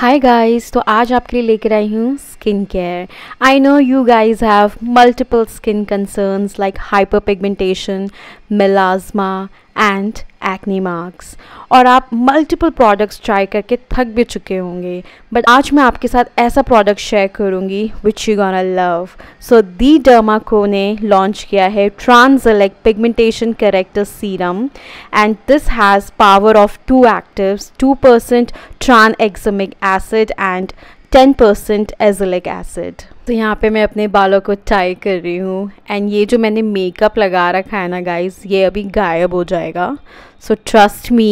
Hi guys तो आज आपके लिए लेकर आई हूँ skin care I know you guys have multiple skin concerns like hyperpigmentation melasma and acne marks और आप मल्टीपल प्रोडक्ट्स ट्राई करके थक भी चुके होंगे बट आज मैं आपके साथ ऐसा प्रोडक्ट शेयर करूँगी which you gonna love so the Derma Co ने लॉन्च किया है ट्रांसलेक pigmentation corrector serum and this has power of two active two percent tranexamic acid and 10% azelaic acid तो यहाँ पे मैं अपने बालों को टाई कर रही हूँ एंड ये जो मैंने मेकअप लगा रखा है ना गाइज ये अभी गायब हो जाएगा सो ट्रस्ट मी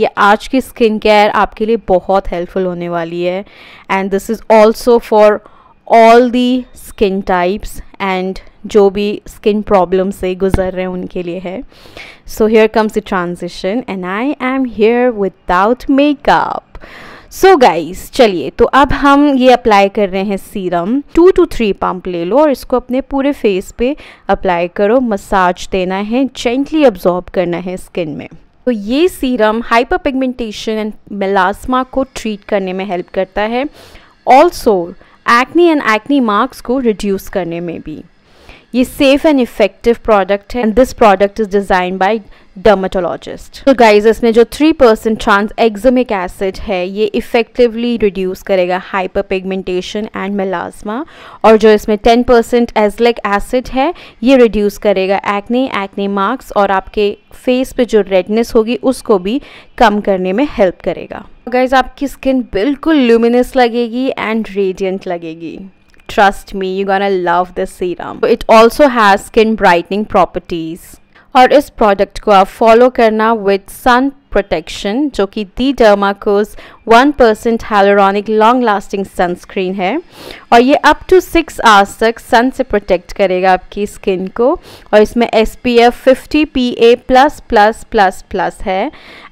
ये आज की स्किन केयर आपके लिए बहुत हेल्पफुल होने वाली है and this is also for all the skin types and जो भी स्किन प्रॉब्लम से गुजर रहे हैं उनके लिए है so here comes the transition and I am here without makeup so guys चलिए तो अब हम ये अप्लाई कर रहे हैं serum two to three pump ले लो और इसको अपने पूरे फेस पे अप्लाई करो मसाज देना है जेंटली अब्जॉर्ब करना है स्किन में तो ये serum hyperpigmentation and melasma को ट्रीट करने में हेल्प करता है also acne and acne marks को रिड्यूस करने में भी ये सेफ एंड इफेक्टिव प्रोडक्ट है and this product is design by dermatologist तो गाइज इसमें जो three percent tranexamic acid है ये इफेक्टिवली रिड्यूस करेगा हाइपर पिगमेंटेशन एंड मिलाजमा और जो इसमें टेन परसेंट एजलिक एसिड है ये रिड्यूस करेगा एक्ने एक्ने मार्क्स और आपके फेस पे जो रेडनेस होगी उसको भी कम करने में हेल्प करेगा गाइज आपकी स्किन बिल्कुल ल्यूमिनस लगेगी एंड रेडियंट लगेगी trust me you gonna love this serum it also has skin brightening properties और इस प्रोडक्ट को आप फॉलो करना विद सन प्रोटेक्शन जो कि the Dermacoz one percent hyaluronic long lasting sunscreen है और ये अप टू सिक्स आवर्स तक सन से प्रोटेक्ट करेगा आपकी स्किन को और इसमें S P F fifty P A plus plus plus plus है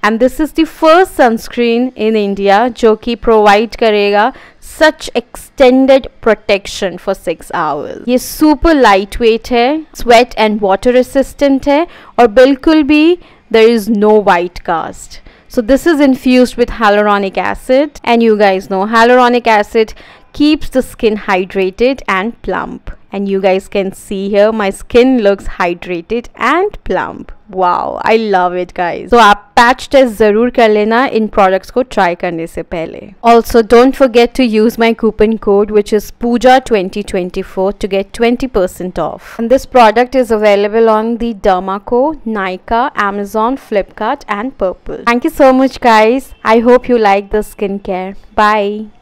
and this is the first sunscreen in India जो कि प्रोवाइड करेगा such extended protection for 6 hours. ये super lightweight, sweat है water resistant, वाटर रेसिस्टेंट है और बिल्कुल भी there is no So this is infused with hyaluronic acid and you guys know hyaluronic acid keeps the skin hydrated and plump and you guys can see here my skin looks hydrated and plump wow i love it guys so aap patch test zarur kar lena in products ko try karne se pehle also don't forget to use my coupon code which is pooja 2024 to get 20% off and this product is available on the dermaco nika amazon flipkart and purple thank you so much guys i hope you like the skincare bye